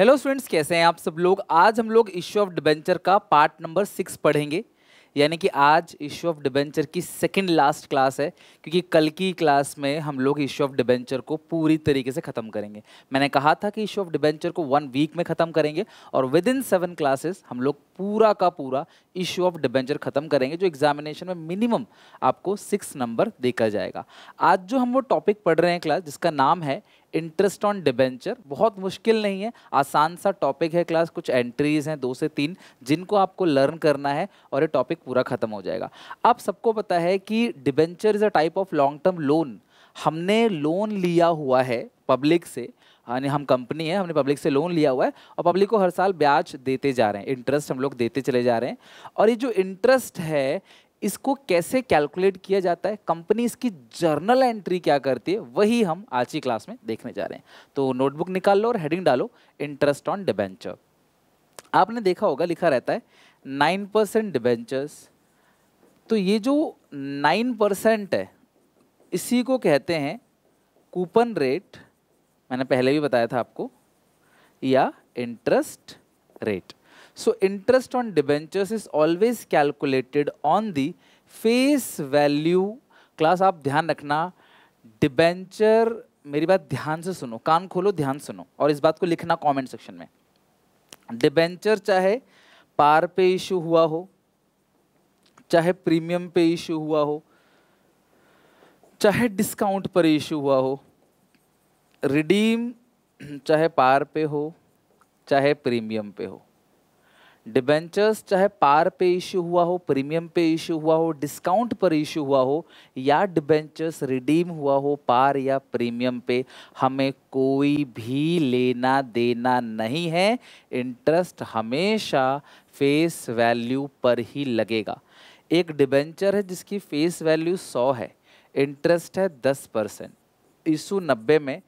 Hello students कैसे हैं आप सब लोग आज हम लोग इश्यू ऑफ डिबेंचर का पार्ट नंबर सिक्स पढ़ेंगे यानी कि आज इश्यू ऑफ डिबेंचर की सेकंड लास्ट क्लास है क्योंकि कल की क्लास में हम लोग इश्यू ऑफ डिबेंचर को पूरी तरीके से ख़त्म करेंगे मैंने कहा था कि इश्यू ऑफ डिबेंचर को वन वीक में ख़त्म करेंगे और विद इन सेवन क्लासेस हम लोग पूरा का पूरा इश्यू ऑफ डिबेंचर ख़त्म करेंगे जो एग्जामिनेशन में मिनिमम आपको सिक्स नंबर देखा जाएगा आज जो हम वो टॉपिक पढ़ रहे हैं क्लास जिसका नाम है इंटरेस्ट ऑन डिबेंचर बहुत मुश्किल नहीं है आसान सा टॉपिक है क्लास कुछ एंट्रीज हैं दो से तीन जिनको आपको लर्न करना है और ये टॉपिक पूरा ख़त्म हो जाएगा आप सबको पता है कि debenture is a type of long term loan हमने लोन लिया हुआ है पब्लिक से यानी हम कंपनी है हमने पब्लिक से लोन लिया हुआ है और पब्लिक को हर साल ब्याज देते जा रहे हैं इंटरेस्ट हम लोग देते चले जा रहे हैं और ये जो इंटरेस्ट है इसको कैसे कैलकुलेट किया जाता है कंपनी इसकी जर्नल एंट्री क्या करती है वही हम आज की क्लास में देखने जा रहे हैं तो नोटबुक निकाल लो और हेडिंग डालो इंटरेस्ट ऑन डिबेंचर आपने देखा होगा लिखा रहता है नाइन परसेंट डिबेंचर्स तो ये जो नाइन परसेंट है इसी को कहते हैं कूपन रेट मैंने पहले भी बताया था आपको या interest rate So interest on debentures is always calculated on the face value. Class आप ध्यान रखना डिबेंचर मेरी बात ध्यान से सुनो कान खोलो ध्यान सुनो और इस बात को लिखना कमेंट सेक्शन में डिबेंचर चाहे पार पे इशू हुआ हो चाहे प्रीमियम पे इशू हुआ हो चाहे डिस्काउंट पर इशू हुआ हो रिडीम चाहे पार पे हो चाहे प्रीमियम पे हो डिबेंचर्स चाहे पार पे इश्यू हुआ हो प्रीमियम पे इश्यू हुआ हो डिस्काउंट पर इश्यू हुआ हो या डिबेंचर्स रिडीम हुआ हो पार या प्रीमियम पे हमें कोई भी लेना देना नहीं है इंटरेस्ट हमेशा फेस वैल्यू पर ही लगेगा एक डिबेंचर है जिसकी फेस वैल्यू सौ है इंटरेस्ट है दस परसेंट इशू नब्बे में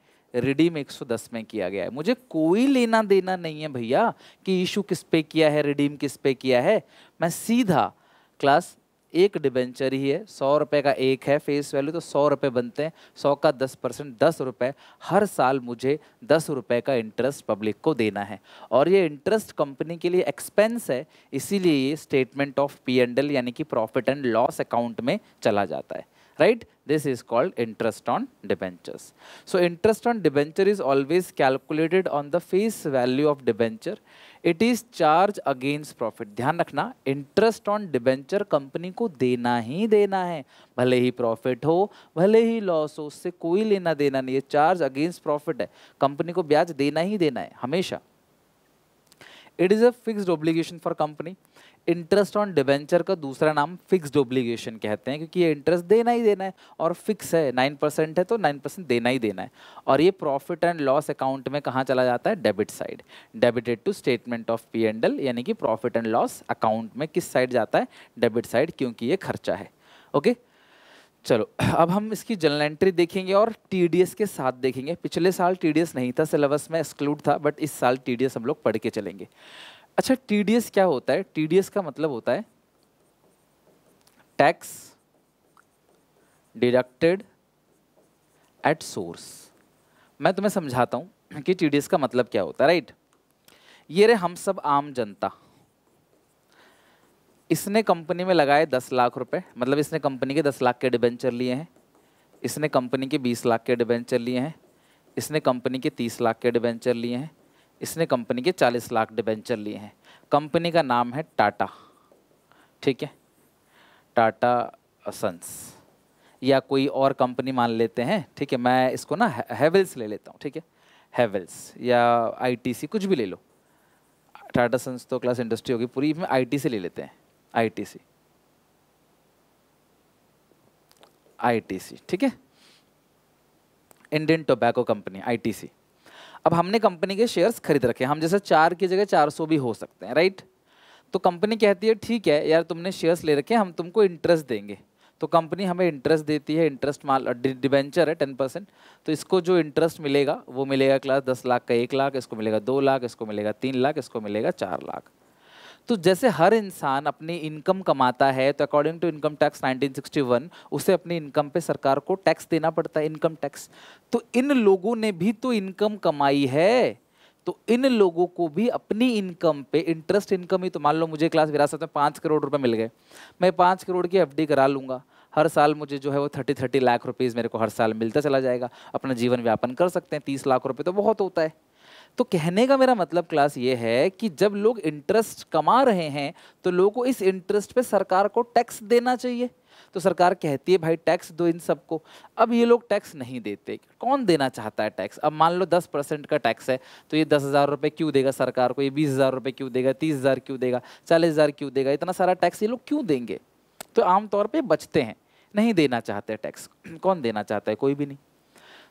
रिडीम 110 में किया गया है मुझे कोई लेना देना नहीं है भैया कि इशू किस पे किया है रिडीम किस पे किया है मैं सीधा क्लास एक डिबेंचर ही है सौ रुपये का एक है फेस वैल्यू तो सौ रुपये बनते हैं सौ का दस परसेंट दस रुपये हर साल मुझे दस रुपये का इंटरेस्ट पब्लिक को देना है और ये इंटरेस्ट कंपनी के लिए एक्सपेंस है इसीलिए ये statement of P and L यानी कि प्रॉफिट एंड लॉस अकाउंट में चला जाता है right? This is called interest on debentures. So interest on debenture is always calculated on the face value of debenture. It is charged against profit. dhyan rakhna interest on debenture company ko dena hi dena hai bhale hi profit ho bhale hi loss ho usse koi lena dena nahi hai charge against profit hai company ko byaj dena hi dena hai hamesha it is a fixed obligation for company interest on debenture का दूसरा नाम fixed obligation कहते हैं क्योंकि ये interest देना ही देना है और फिक्स है नाइन परसेंट है तो नाइन परसेंट देना ही देना है और ये प्रॉफिट एंड लॉस अकाउंट में कहाँ चला जाता है debit side debited to statement of P and L यानी कि प्रॉफिट एंड लॉस अकाउंट में किस साइड जाता है डेबिट साइड क्योंकि ये खर्चा है ओके चलो अब हम इसकी जनरल एंट्री देखेंगे और टी के साथ देखेंगे पिछले साल टी नहीं था सिलेबस में एक्सक्लूड था बट इस साल टी हम लोग पढ़ के चलेंगे अच्छा टी क्या होता है टी का मतलब होता है टैक्स डिडक्टेड एट सोर्स मैं तुम्हें समझाता हूँ कि टी का मतलब क्या होता है राइट ये रे हम सब आम जनता इसने कंपनी में लगाए दस लाख रुपए मतलब इसने कंपनी के दस लाख के डिबेंचर लिए हैं इसने कंपनी के बीस लाख के डिबेंचर लिए हैं इसने कंपनी के तीस लाख के डिबेंचर लिए हैं इसने कंपनी के 40 लाख डिबेंचर लिए हैं कंपनी का नाम है टाटा ठीक है टाटा सन्स या कोई और कंपनी मान लेते हैं ठीक है मैं इसको ना हैवेल्स ले लेता हूँ ठीक है हैवेल्स या आईटीसी कुछ भी ले लो टाटा सन्स तो क्लास इंडस्ट्री होगी पूरी में आईटीसी ले लेते हैं आई टी सी ठीक है इंडियन टोबैको कंपनी आई अब हमने कंपनी के शेयर्स खरीद रखे हम जैसे चार की जगह चार सौ भी हो सकते हैं राइट तो कंपनी कहती है ठीक है यार तुमने शेयर्स ले रखे हम तुमको इंटरेस्ट देंगे तो कंपनी हमें इंटरेस्ट देती है इंटरेस्ट माल डिबेंचर है टेन परसेंट तो इसको जो इंटरेस्ट मिलेगा वो मिलेगा क्लास दस लाख का एक लाख इसको मिलेगा दो लाख इसको मिलेगा तीन लाख इसको मिलेगा चार लाख तो जैसे हर इंसान अपनी इनकम कमाता है तो अकॉर्डिंग टू इनकम टैक्स 1961 उसे अपनी इनकम पे सरकार को टैक्स देना पड़ता है इनकम टैक्स तो इन लोगों ने भी तो इनकम कमाई है तो इन लोगों को भी अपनी इनकम पे इंटरेस्ट इनकम ही तो मान लो मुझे क्लास विरासत में पाँच करोड़ रुपए मिल गए मैं पाँच करोड़ की एफडी करा लूँगा हर साल मुझे जो है वो थर्टी थर्टी लाख रुपीज़ मेरे को हर साल मिलता चला जाएगा अपना जीवन व्यापन कर सकते हैं तीस लाख रुपये तो बहुत होता है तो कहने का मेरा मतलब क्लास ये है कि जब लोग इंटरेस्ट कमा रहे हैं तो लोगों को इस इंटरेस्ट पे सरकार को टैक्स देना चाहिए तो सरकार कहती है भाई टैक्स दो इन सबको अब ये लोग टैक्स नहीं देते कौन देना चाहता है टैक्स अब मान लो दस परसेंट का टैक्स है तो ये दस हज़ार रुपये क्यों देगा सरकार को ये बीस हज़ार रुपये क्यों देगा तीस हज़ार क्यों देगा चालीस हज़ार क्यों देगा इतना सारा टैक्स ये लोग क्यों देंगे तो आमतौर पर बचते हैं नहीं देना चाहते टैक्स कौन देना चाहता है कोई भी नहीं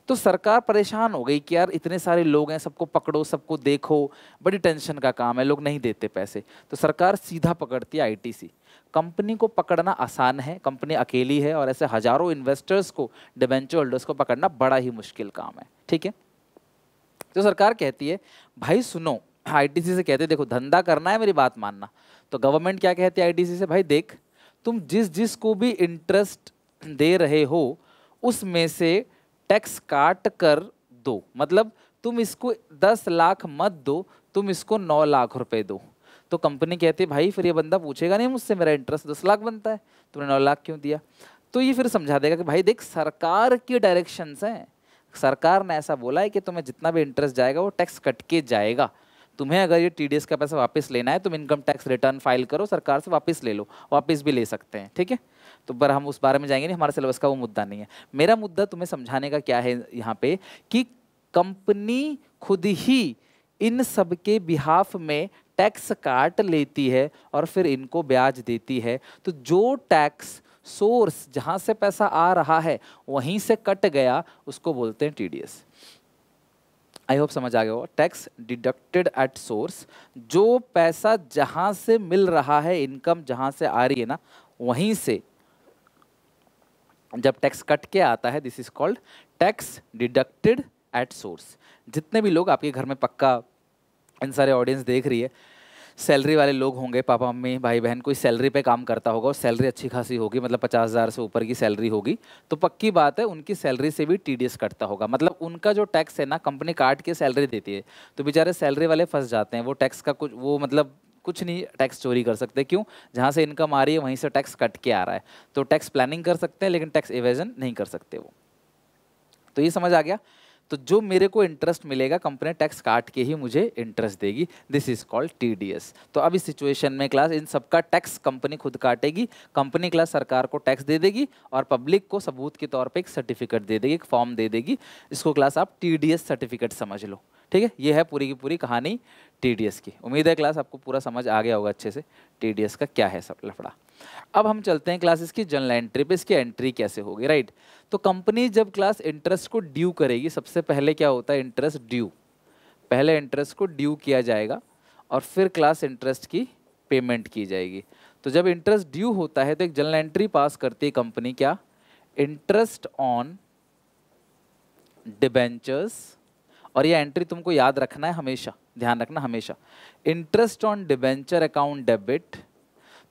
तो सरकार परेशान हो गई कि यार इतने सारे लोग हैं सबको पकड़ो सबको देखो बड़ी टेंशन का काम है लोग नहीं देते पैसे तो सरकार सीधा पकड़ती है आईटीसी कंपनी को पकड़ना आसान है कंपनी अकेली है और ऐसे हज़ारों इन्वेस्टर्स को डिबेंचर होल्डर्स को पकड़ना बड़ा ही मुश्किल काम है ठीक है तो सरकार कहती है भाई सुनो आईटीसी से कहते देखो धंधा करना है मेरी बात मानना तो गवर्नमेंट क्या कहती है आईटीसी से भाई देख तुम जिस जिस को भी इंटरेस्ट दे रहे हो उसमें से टैक्स काट कर दो मतलब तुम इसको दस लाख मत दो तुम इसको नौ लाख रुपए दो तो कंपनी कहती है भाई फिर ये बंदा पूछेगा नहीं मुझसे मेरा इंटरेस्ट दस लाख बनता है तुमने नौ लाख क्यों दिया तो ये फिर समझा देगा कि भाई देख सरकार की डायरेक्शंस हैं सरकार ने ऐसा बोला है कि तुम्हें जितना भी इंटरेस्ट जाएगा वो टैक्स कट के जाएगा तुम्हें अगर ये टी का पैसा वापस लेना है तुम इनकम टैक्स रिटर्न फाइल करो सरकार से वापस ले लो वापस भी ले सकते हैं ठीक है तो पर हम उस बारे में जाएंगे नहीं हमारा सिलेबस का वो मुद्दा नहीं है मेरा मुद्दा तुम्हें समझाने का क्या है यहाँ पे कि कंपनी खुद ही इन सब के बिहाफ में टैक्स काट लेती है और फिर इनको ब्याज देती है तो जो टैक्स सोर्स जहाँ से पैसा आ रहा है वहीं से कट गया उसको बोलते हैं टी आई होप समझ आ गया हो टैक्स डिडक्टेड एट सोर्स जो पैसा जहाँ से मिल रहा है इनकम जहाँ से आ रही है ना वहीं से जब टैक्स कट के आता है this is called tax deducted at source जितने भी लोग आपके घर में पक्का इन सारे ऑडियंस देख रही है सैलरी वाले लोग होंगे पापा मम्मी भाई बहन कोई सैलरी पे काम करता होगा और सैलरी अच्छी खासी होगी मतलब पचास हज़ार से ऊपर की सैलरी होगी तो पक्की बात है उनकी सैलरी से भी टी कटता होगा मतलब उनका जो टैक्स है ना कंपनी काट के सैलरी देती है तो बेचारे सैलरी वाले फंस जाते हैं वो टैक्स का कुछ वो मतलब कुछ नहीं टैक्स चोरी कर सकते क्यों जहाँ से इनकम आ रही है वहीं से टैक्स कट के आ रहा है तो टैक्स प्लानिंग कर सकते हैं लेकिन टैक्स इवेजन नहीं कर सकते वो तो ये समझ आ गया तो जो मेरे को इंटरेस्ट मिलेगा कंपनी टैक्स काट के ही मुझे इंटरेस्ट देगी दिस इज कॉल्ड टीडीएस तो अब इस सिचुएशन में क्लास इन सबका टैक्स कंपनी खुद काटेगी कंपनी क्लास सरकार को टैक्स दे देगी और पब्लिक को सबूत के तौर पे एक सर्टिफिकेट दे देगी एक फॉर्म दे देगी इसको क्लास आप टीडीएस सर्टिफिकेट समझ लो ठीक है ये है पूरी की पूरी कहानी टीडीएस की उम्मीद है क्लास आपको पूरा समझ आ गया होगा अच्छे से टीडीएस का क्या है सब लफड़ा अब हम चलते हैं क्लास की जनरल एंट्री पे इसकी एंट्री कैसे होगी राइट तो कंपनी जब क्लास इंटरेस्ट को ड्यू करेगी सबसे पहले क्या होता है इंटरेस्ट ड्यू पहले इंटरेस्ट को ड्यू किया जाएगा और फिर क्लास इंटरेस्ट की पेमेंट की जाएगी तो जब इंटरेस्ट ड्यू होता है तो एक जनरल एंट्री पास करती है कंपनी क्या इंटरेस्ट ऑन डिबेंचर्स और ये एंट्री तुमको याद रखना है हमेशा ध्यान रखना हमेशा interest on debenture account debit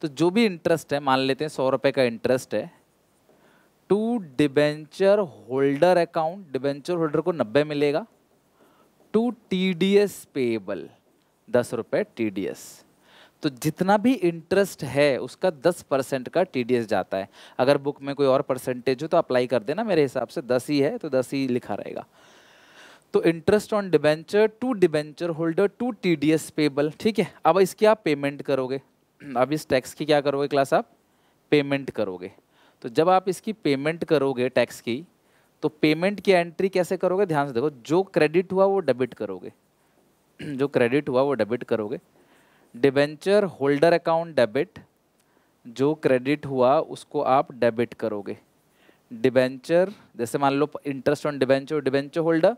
तो जो भी इंटरेस्ट है मान लेते हैं सौ रुपये का इंटरेस्ट है to debenture holder account debenture holder को नब्बे मिलेगा to T D S payable दस रुपये टी डी एस तो जितना भी इंटरेस्ट है उसका दस परसेंट का टी डी एस जाता है अगर बुक में कोई और परसेंटेज हो तो अप्लाई कर देना मेरे हिसाब से दस ही है तो दस ही लिखा रहेगा तो interest on debenture to debenture holder to S payable ठीक है अब इसकी आप पेमेंट करोगे अब इस टैक्स की क्या करोगे क्लास आप पेमेंट करोगे तो जब आप इसकी पेमेंट करोगे टैक्स की तो पेमेंट की एंट्री कैसे करोगे ध्यान से देखो जो क्रेडिट हुआ वो डेबिट करोगे जो क्रेडिट हुआ वो डेबिट करोगे डिबेंचर होल्डर अकाउंट डेबिट जो क्रेडिट हुआ उसको आप डेबिट करोगे डिबेंचर जैसे मान लो interest on debenture debenture holder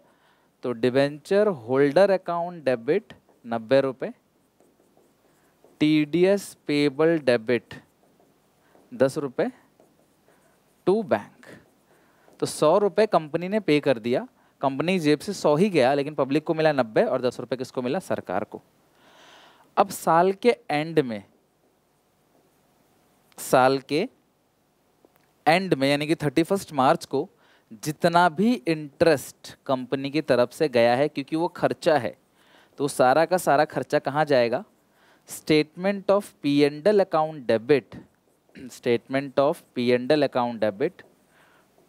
तो डिबेंचर होल्डर अकाउंट डेबिट नब्बे रुपये एस पेबल डेबिट दस रुपये टू बैंक तो सौ रुपये कंपनी ने पे कर दिया कंपनी जेब से सौ ही गया लेकिन पब्लिक को मिला नब्बे और दस रुपये किसको मिला सरकार को अब साल के एंड में साल के एंड में यानी कि थर्टी फर्स्ट मार्च को जितना भी इंटरेस्ट कंपनी की तरफ से गया है क्योंकि वो खर्चा है तो सारा का सारा खर्चा कहाँ जाएगा statement of P and L account debit statement of P and L account debit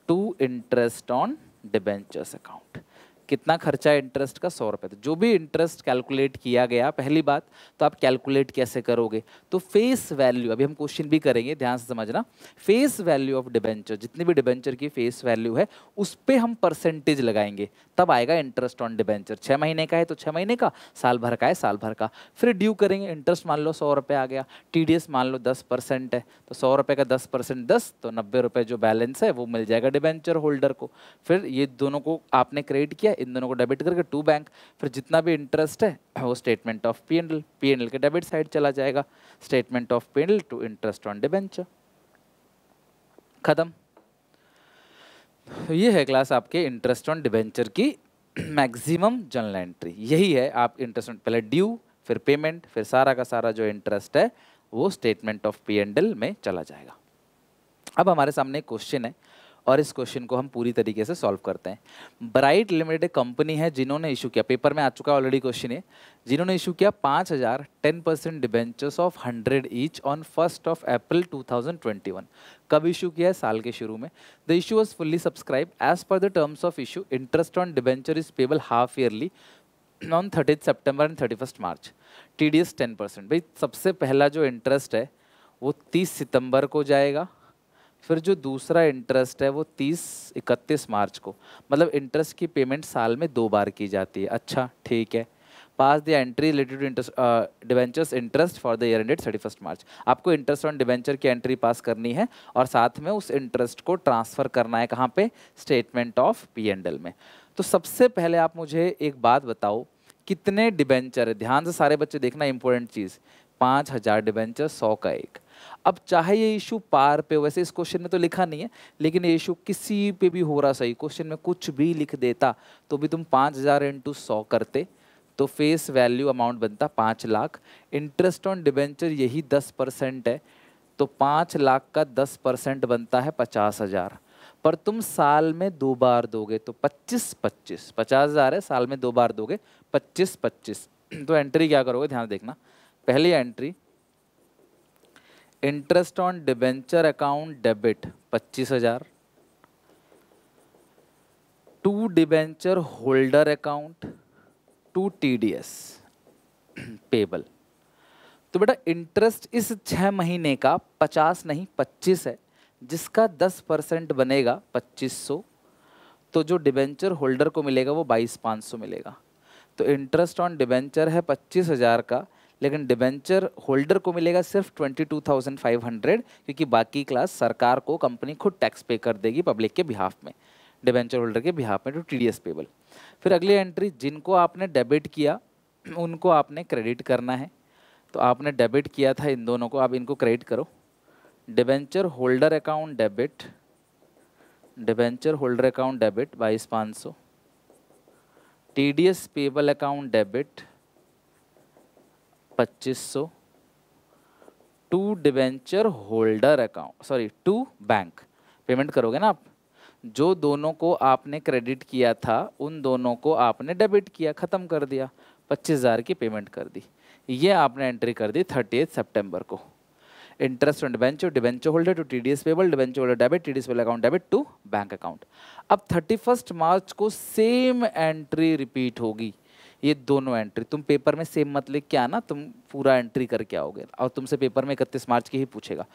to interest on debentures account कितना खर्चा है इंटरेस्ट का सौ रुपये तो जो भी इंटरेस्ट कैलकुलेट किया गया पहली बात तो आप कैलकुलेट कैसे करोगे तो फेस वैल्यू अभी हम क्वेश्चन भी करेंगे ध्यान से समझना फेस वैल्यू ऑफ डिबेंचर जितनी भी डिबेंचर की फेस वैल्यू है उस पर हम परसेंटेज लगाएंगे तब आएगा इंटरेस्ट ऑन डिबेंचर छः महीने का है तो छः महीने का साल भर का है साल भर का फिर ड्यू करेंगे इंटरेस्ट मान लो सौ रुपये आ गया टी मान लो दस परसेंट है तो सौ रुपये का दस परसेंट दस तो नब्बे रुपये जो बैलेंस है वो मिल जाएगा डिबेंचर होल्डर को फिर ये दोनों को आपने क्रेडिट किया इन दोनों को डेबिट करके टू बैंक फिर जितना भी इंटरेस्ट है वो statement of P and L P and L के डेबिट साइड चला जाएगा statement of P and L to interest on debenture ख़त्म ये है क्लास आपके इंटरेस्ट ऑन डिबेंचर की मैक्सिमम जनरल एंट्री यही है आप इंटरेस्ट ऑन पहले ड्यू फिर पेमेंट फिर सारा का सारा जो इंटरेस्ट है वो statement of P and L में चला जाएगा अब हमारे सामने क्वेश्चन है और इस क्वेश्चन को हम पूरी तरीके से सॉल्व करते हैं ब्राइट लिमिटेड कंपनी है जिन्होंने इशू किया पेपर में आ चुका है ऑलरेडी क्वेश्चन है जिन्होंने इशू किया पाँच हज़ार ten percent debentures of hundred each on first of April two thousand twenty one कब इशू किया है साल के शुरू में the issue was fully subscribe as per the terms of issue interest on debenture is payable half yearly on thirty September and thirty first March T D S ten percent भाई सबसे पहला जो इंटरेस्ट है वो तीस सितंबर को जाएगा फिर जो दूसरा इंटरेस्ट है वो तीस इकतीस मार्च को मतलब इंटरेस्ट की पेमेंट साल में दो बार की जाती है अच्छा ठीक है pass the entry related debentures interest for the year ended thirty first March आपको इंटरेस्ट ऑन डिवेंचर की एंट्री पास करनी है और साथ में उस इंटरेस्ट को ट्रांसफ़र करना है कहाँ पे statement of P and L में तो सबसे पहले आप मुझे एक बात बताओ कितने डिबेंचर ध्यान से सारे बच्चे देखना इंपॉर्टेंट चीज़ पाँच हज़ार डिबेंचर सौ का एक अब चाहे ये इशू पार पे वैसे इस क्वेश्चन में तो लिखा नहीं है लेकिन ये इशू किसी पे भी हो रहा सही क्वेश्चन में कुछ भी लिख देता तो भी तुम पाँच हज़ार इंटू सौ करते तो फेस वैल्यू अमाउंट बनता पाँच लाख इंटरेस्ट ऑन डिबेंचर यही दस परसेंट है तो पाँच लाख का दस परसेंट बनता है पचास हज़ार पर तुम साल में दो बार दोगे तो पच्चीस पच्चीस पचास हज़ार है साल में दो बार दोगे पच्चीस पच्चीस तो एंट्री क्या करोगे ध्यान देखना पहली entry interest on debenture account debit पच्चीस हजार to debenture holder account to TDS payable तो बेटा इंटरेस्ट इस छः महीने का पचास नहीं पच्चीस है जिसका दस परसेंट बनेगा पच्चीस सौ तो जो डिबेंचर होल्डर को मिलेगा वो बाईस पाँच सौ मिलेगा तो इंटरेस्ट ऑन डिबेंचर है पच्चीस हज़ार का लेकिन डिबेंचर होल्डर को मिलेगा सिर्फ twenty two thousand five hundred क्योंकि बाकी क्लास सरकार को कंपनी खुद टैक्स पे कर देगी पब्लिक के बिहाफ में डिबेंचर होल्डर के बिहाफ में to T D S payable फिर अगली एंट्री जिनको आपने डेबिट किया उनको आपने क्रेडिट करना है तो आपने डेबिट किया था इन दोनों को आप इनको क्रेडिट करो debenture holder account debit debenture holder account debit बाईस पाँच सौ T D S payable account debit पच्चीस सौ to debenture holder account sorry to bank payment करोगे ना आप जो दोनों को आपने क्रेडिट किया था उन दोनों को आपने डेबिट किया ख़त्म कर दिया पच्चीस हज़ार की पेमेंट कर दी ये आपने एंट्री कर दी थर्टी सितंबर को interest on debenture debenture holder to T D S payable debenture holder debit T D S payable account debit to bank account अब थर्टी फर्स्ट मार्च को सेम एंट्री रिपीट होगी ये दोनों एंट्री तुम paper में same मत लिख के आना तुम पूरा एंट्री करके आओगे और तुमसे पेपर में इकतीस मार्च की ही पूछेगा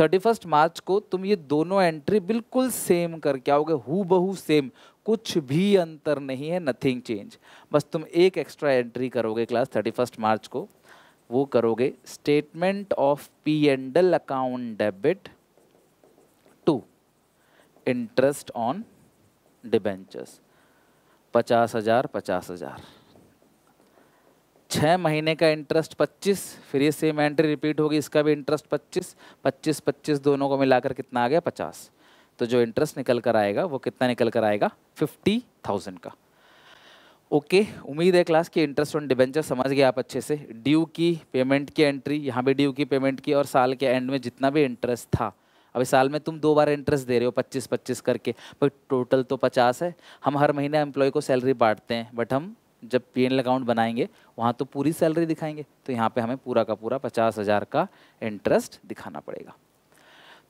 थर्टी फर्स्ट मार्च को तुम ये दोनों एंट्री बिल्कुल सेम करके आओगे हु बहू सेम कुछ भी अंतर नहीं है नथिंग चेंज बस तुम एक एक्स्ट्रा एंट्री करोगे क्लास थर्टी फर्स्ट मार्च को वो करोगे statement of P and L account debit to interest on debentures पचास हजार पचास हजार छः महीने का इंटरेस्ट 25 फिर ये सेम एंट्री रिपीट होगी इसका भी इंटरेस्ट 25 25 25 दोनों को मिलाकर कितना आ गया 50 तो जो इंटरेस्ट निकल कर आएगा वो कितना निकल कर आएगा 50,000 का ओके okay, उम्मीद है क्लास की इंटरेस्ट ऑन डिबेंचर समझ गए आप अच्छे से ड्यू की पेमेंट की एंट्री यहाँ भी ड्यू की पेमेंट की और साल के एंड में जितना भी इंटरेस्ट था अभी साल में तुम दो बार इंटरेस्ट दे रहे हो पच्चीस पच्चीस करके पर टोटल तो पचास है हम हर महीने एम्प्लॉय को सैलरी बांटते हैं बट हम जब पी एन अकाउंट बनाएंगे वहाँ तो पूरी सैलरी दिखाएंगे तो यहाँ पे हमें पूरा का पूरा पचास हज़ार का इंटरेस्ट दिखाना पड़ेगा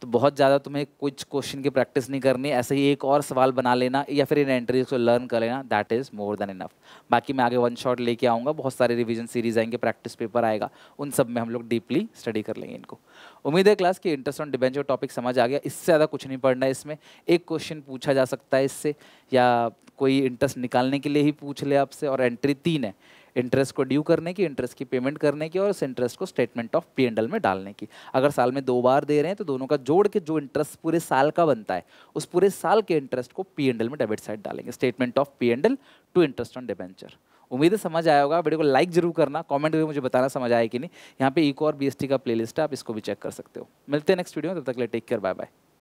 तो बहुत ज़्यादा तुम्हें कुछ क्वेश्चन की प्रैक्टिस नहीं करनी ऐसे ही एक और सवाल बना लेना या फिर इन एंट्रीज को लर्न कर लेना that is more than enough बाकी मैं आगे वन शॉट लेके आऊँगा बहुत सारे रिविजन सीरीज आएंगे प्रैक्टिस पेपर आएगा उन सब में हम लोग डीपली स्टडी कर लेंगे इनको उम्मीद है क्लास की इंटरेस्ट ऑन डिबेंचर टॉपिक समझ आ गया इससे ज़्यादा कुछ नहीं पढ़ना है इसमें एक क्वेश्चन पूछा जा सकता है इससे या कोई इंटरेस्ट निकालने के लिए ही पूछ ले आपसे और एंट्री तीन है इंटरेस्ट को ड्यू करने की इंटरेस्ट की पेमेंट करने की और उस इंटरेस्ट को स्टेटमेंट ऑफ पी में डालने की अगर साल में दो बार दे रहे हैं तो दोनों का जोड़ के जो इंटरेस्ट पूरे साल का बनता है उस पूरे साल के इंटरेस्ट को पी में डेबिट साइड डालेंगे statement of P to interest on debenture उम्मीद है समझ आया होगा वीडियो को लाइक जरूर करना कमेंट करके मुझे बताना समझ आया कि नहीं यहाँ पे इको और बीएसटी का प्लेलिस्ट है आप इसको भी चेक कर सकते हो मिलते हैं नेक्स्ट वीडियो में तब तक ले टेक केयर बाय बाय